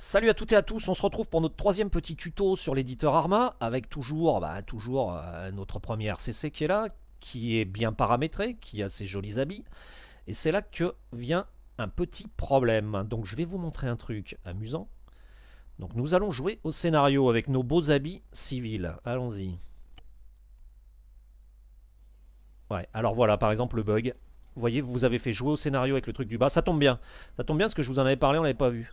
Salut à toutes et à tous, on se retrouve pour notre troisième petit tuto sur l'éditeur Arma, avec toujours, bah, toujours euh, notre première CC qui est là, qui est bien paramétrée, qui a ses jolis habits, et c'est là que vient un petit problème. Donc je vais vous montrer un truc amusant. Donc nous allons jouer au scénario avec nos beaux habits civils, allons-y. Ouais, alors voilà par exemple le bug. Vous voyez, vous avez fait jouer au scénario avec le truc du bas, ça tombe bien. Ça tombe bien parce que je vous en avais parlé, on l'avait pas vu.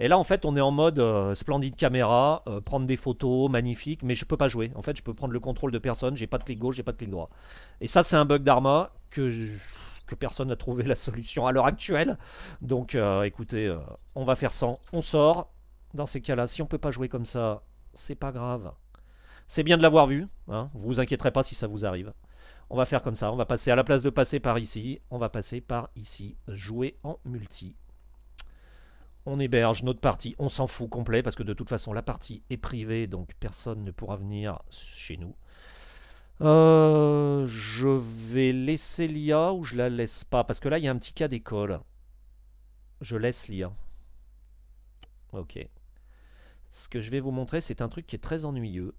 Et là, en fait, on est en mode euh, splendide caméra, euh, prendre des photos magnifiques, mais je peux pas jouer. En fait, je peux prendre le contrôle de personne, j'ai pas de clic gauche, j'ai pas de clic droit. Et ça, c'est un bug d'Arma que, que personne n'a trouvé la solution à l'heure actuelle. Donc, euh, écoutez, on va faire sans. On sort. Dans ces cas-là, si on peut pas jouer comme ça, c'est pas grave. C'est bien de l'avoir vu. Vous hein. vous vous inquiéterez pas si ça vous arrive. On va faire comme ça. On va passer à la place de passer par ici. On va passer par ici. Jouer en multi on héberge notre partie, on s'en fout complet parce que de toute façon la partie est privée donc personne ne pourra venir chez nous. Euh, je vais laisser l'IA ou je la laisse pas parce que là il y a un petit cas d'école. Je laisse l'IA. Ok. Ce que je vais vous montrer c'est un truc qui est très ennuyeux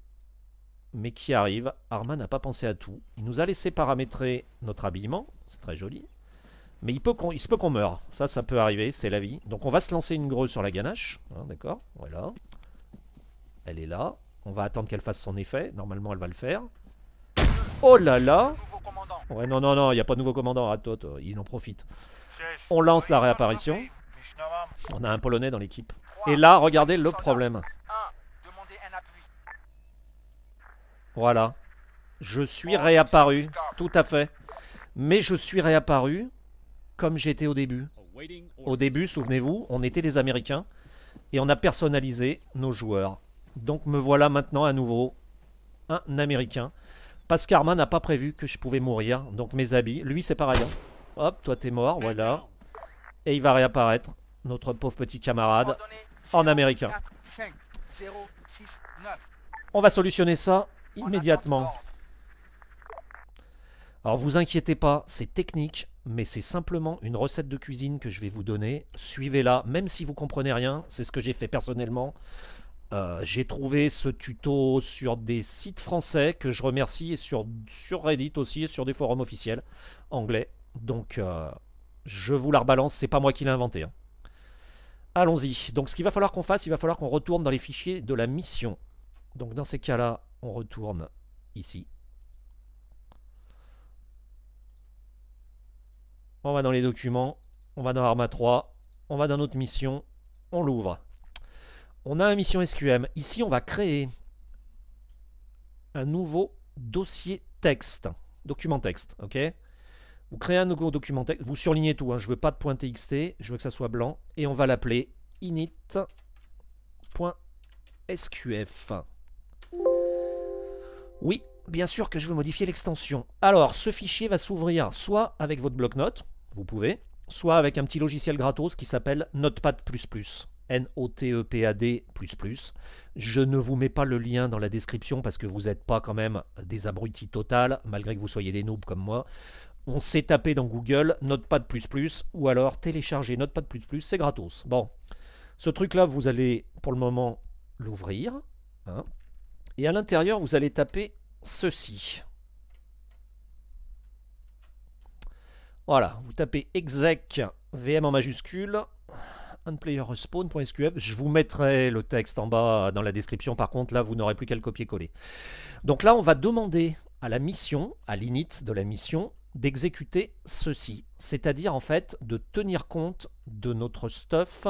mais qui arrive. Arma n'a pas pensé à tout. Il nous a laissé paramétrer notre habillement, c'est très joli. Mais il, se peut qu'on meure. Ça, ça peut arriver, c'est la vie. Donc on va se lancer une greu sur la ganache. Hein, d'accord Voilà. Elle est là. On va attendre qu'elle fasse son effet. Normalement, elle va le faire. Oh là là Ouais, non, non, non, il n'y a pas de nouveau commandant. à ah, toi, il en profite. On lance la réapparition. On a un Polonais dans l'équipe. Et là, regardez le problème. Voilà. Je suis réapparu, tout à fait. Mais je suis réapparu comme j'étais au début. Au début, souvenez-vous, on était des Américains et on a personnalisé nos joueurs. Donc me voilà maintenant à nouveau un Américain. Parce n'a pas prévu que je pouvais mourir, donc mes habits. Lui, c'est pareil. Hein. Hop, toi t'es mort, voilà. Et il va réapparaître, notre pauvre petit camarade, en Américain. On va solutionner ça immédiatement. Alors vous inquiétez pas, c'est technique, mais c'est simplement une recette de cuisine que je vais vous donner. Suivez-la, même si vous comprenez rien, c'est ce que j'ai fait personnellement. Euh, j'ai trouvé ce tuto sur des sites français que je remercie et sur, sur Reddit aussi et sur des forums officiels anglais. Donc euh, je vous la rebalance, c'est pas moi qui l'ai inventé. Hein. Allons-y. Donc ce qu'il va falloir qu'on fasse, il va falloir qu'on retourne dans les fichiers de la mission. Donc dans ces cas-là, on retourne ici. On va dans les documents, on va dans Arma 3, on va dans notre mission, on l'ouvre. On a une mission SQM. Ici, on va créer un nouveau dossier texte, document texte, ok Vous créez un nouveau document texte, vous surlignez tout, hein. je ne veux pas de .txt, je veux que ça soit blanc, et on va l'appeler init.sqf. Oui, bien sûr que je veux modifier l'extension. Alors, ce fichier va s'ouvrir soit avec votre bloc-notes, vous pouvez, soit avec un petit logiciel gratos qui s'appelle Notepad ⁇ N-O-T-E-P-A-D Je ne vous mets pas le lien dans la description parce que vous n'êtes pas quand même des abrutis total, malgré que vous soyez des noobs comme moi. On s'est tapé dans Google Notepad ⁇ ou alors télécharger Notepad ⁇ c'est gratos. Bon, ce truc-là, vous allez pour le moment l'ouvrir. Hein, et à l'intérieur, vous allez taper ceci. Voilà, vous tapez exec VM en majuscule unplayerrespawn.sqf. Je vous mettrai le texte en bas dans la description. Par contre, là, vous n'aurez plus qu'à le copier-coller. Donc là, on va demander à la mission, à l'init de la mission, d'exécuter ceci. C'est-à-dire, en fait, de tenir compte de notre stuff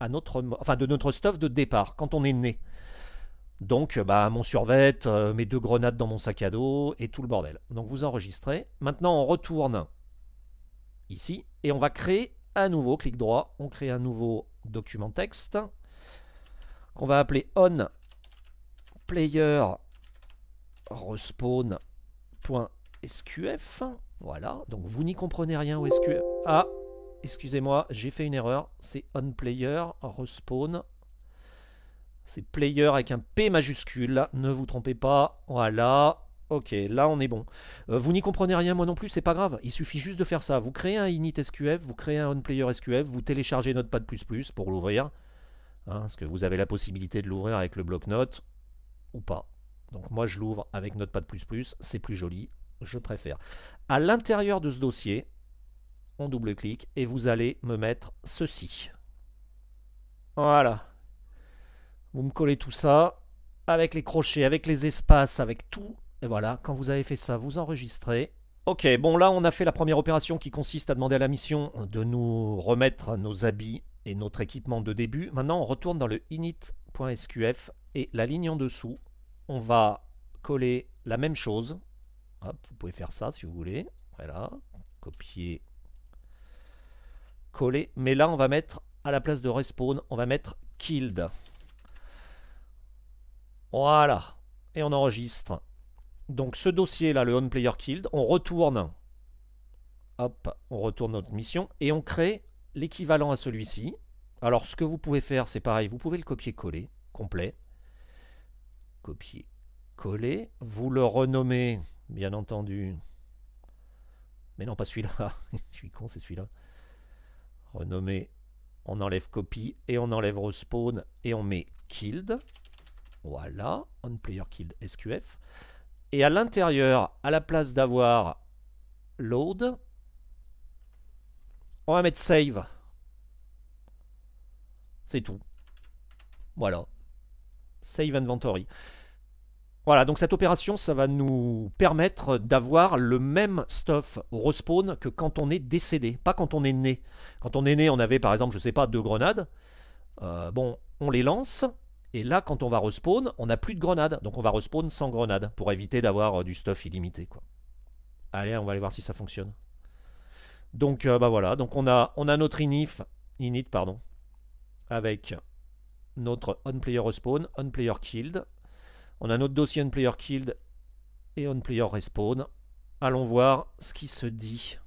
à notre, enfin, de notre stuff de départ, quand on est né. Donc, bah, mon survêt, euh, mes deux grenades dans mon sac à dos et tout le bordel. Donc, vous enregistrez. Maintenant, on retourne ici, et on va créer un nouveau, clic droit, on crée un nouveau document texte qu'on va appeler on Voilà, donc vous n'y comprenez rien au SQF. Ah, excusez-moi, j'ai fait une erreur, c'est on respawn. C'est player avec un P majuscule, ne vous trompez pas. Voilà, Ok, là on est bon. Euh, vous n'y comprenez rien, moi non plus, c'est pas grave. Il suffit juste de faire ça. Vous créez un init SQF, vous créez un onPlayer SQF, vous téléchargez Notepad++ pour l'ouvrir. Hein, parce que vous avez la possibilité de l'ouvrir avec le bloc-notes ou pas. Donc moi je l'ouvre avec Notepad++, c'est plus joli, je préfère. À l'intérieur de ce dossier, on double-clique et vous allez me mettre ceci. Voilà. Vous me collez tout ça avec les crochets, avec les espaces, avec tout et voilà, quand vous avez fait ça, vous enregistrez. Ok, bon là on a fait la première opération qui consiste à demander à la mission de nous remettre nos habits et notre équipement de début. Maintenant on retourne dans le init.sqf et la ligne en dessous, on va coller la même chose. vous pouvez faire ça si vous voulez. Voilà, copier, coller. Mais là on va mettre, à la place de respawn, on va mettre killed. Voilà, et on enregistre donc ce dossier-là, le OnPlayerKilled », Player Killed, on retourne, hop, on retourne notre mission et on crée l'équivalent à celui-ci. Alors ce que vous pouvez faire, c'est pareil, vous pouvez le copier-coller complet, copier-coller, vous le renommez, bien entendu. Mais non, pas celui-là. Je suis con, c'est celui-là. Renommer. On enlève copie et on enlève respawn et on met killed. Voilà, on SQF. Et à l'intérieur, à la place d'avoir load, on va mettre save. C'est tout. Voilà. Save inventory. Voilà, donc cette opération, ça va nous permettre d'avoir le même stuff au respawn que quand on est décédé, pas quand on est né. Quand on est né, on avait par exemple, je ne sais pas, deux grenades. Euh, bon, on les lance, et là, quand on va respawn, on n'a plus de grenades. Donc on va respawn sans grenades pour éviter d'avoir euh, du stuff illimité. Quoi. Allez, on va aller voir si ça fonctionne. Donc euh, bah voilà, donc on a, on a notre init pardon, avec notre player respawn, player killed. On a notre dossier player killed et player respawn. Allons voir ce qui se dit.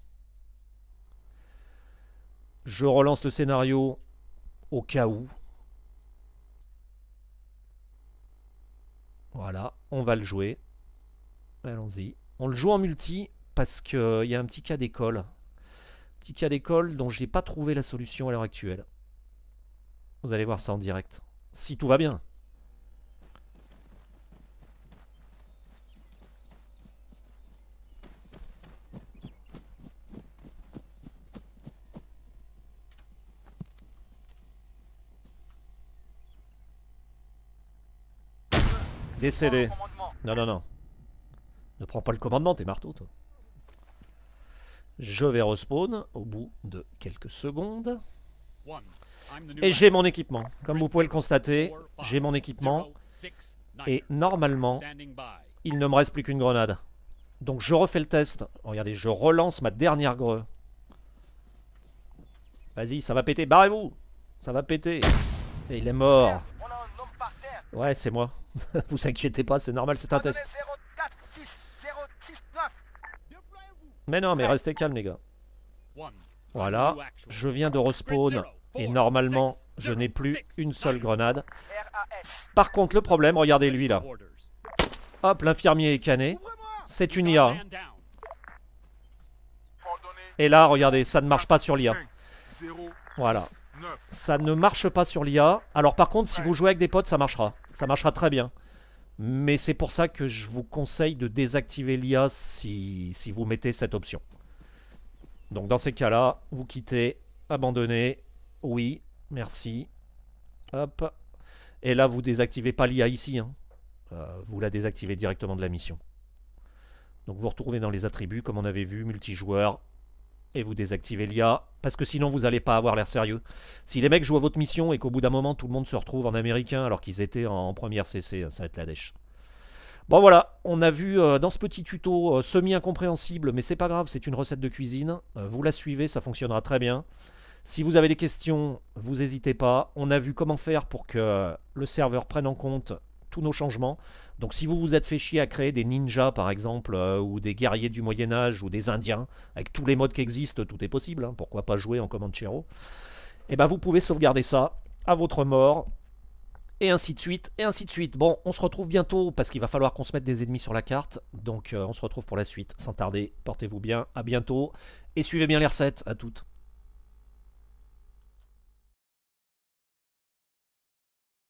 Je relance le scénario au cas où. Voilà, on va le jouer. Allons-y. On le joue en multi parce qu'il euh, y a un petit cas d'école. Petit cas d'école dont je n'ai pas trouvé la solution à l'heure actuelle. Vous allez voir ça en direct. Si tout va bien. Décédé. Non, non, non. Ne prends pas le commandement, t'es marteau, toi. Je vais respawn au bout de quelques secondes. Et j'ai mon équipement. Comme vous pouvez le constater, j'ai mon équipement. Et normalement, il ne me reste plus qu'une grenade. Donc je refais le test. Oh, regardez, je relance ma dernière greu. Vas-y, ça va péter. Barrez-vous Ça va péter. Et il est mort. Ouais, c'est moi. vous inquiétez pas, c'est normal, c'est un test. Mais non, mais restez calme les gars. Voilà, je viens de respawn et normalement, je n'ai plus une seule grenade. Par contre, le problème, regardez-lui là. Hop, l'infirmier est cané. C'est une IA. Et là, regardez, ça ne marche pas sur l'IA. Voilà. Ça ne marche pas sur l'IA. Alors par contre, si vous jouez avec des potes, ça marchera. Ça marchera très bien. Mais c'est pour ça que je vous conseille de désactiver l'IA si, si vous mettez cette option. Donc dans ces cas-là, vous quittez, abandonnez, oui, merci, hop. Et là, vous désactivez pas l'IA ici, hein. euh, vous la désactivez directement de la mission. Donc vous retrouvez dans les attributs, comme on avait vu, multijoueur, et vous désactivez l'IA, parce que sinon vous n'allez pas avoir l'air sérieux. Si les mecs jouent à votre mission et qu'au bout d'un moment tout le monde se retrouve en américain alors qu'ils étaient en première CC, ça va être la dèche. Bon voilà, on a vu euh, dans ce petit tuto euh, semi-incompréhensible, mais c'est pas grave, c'est une recette de cuisine. Euh, vous la suivez, ça fonctionnera très bien. Si vous avez des questions, vous n'hésitez pas. On a vu comment faire pour que le serveur prenne en compte tous nos changements. Donc si vous vous êtes fait chier à créer des ninjas par exemple, euh, ou des guerriers du Moyen Âge, ou des Indiens, avec tous les modes qui existent, tout est possible, hein, pourquoi pas jouer en Comanchero, et eh bien vous pouvez sauvegarder ça à votre mort, et ainsi de suite, et ainsi de suite. Bon, on se retrouve bientôt, parce qu'il va falloir qu'on se mette des ennemis sur la carte, donc euh, on se retrouve pour la suite, sans tarder, portez-vous bien, à bientôt, et suivez bien les recettes, à toutes.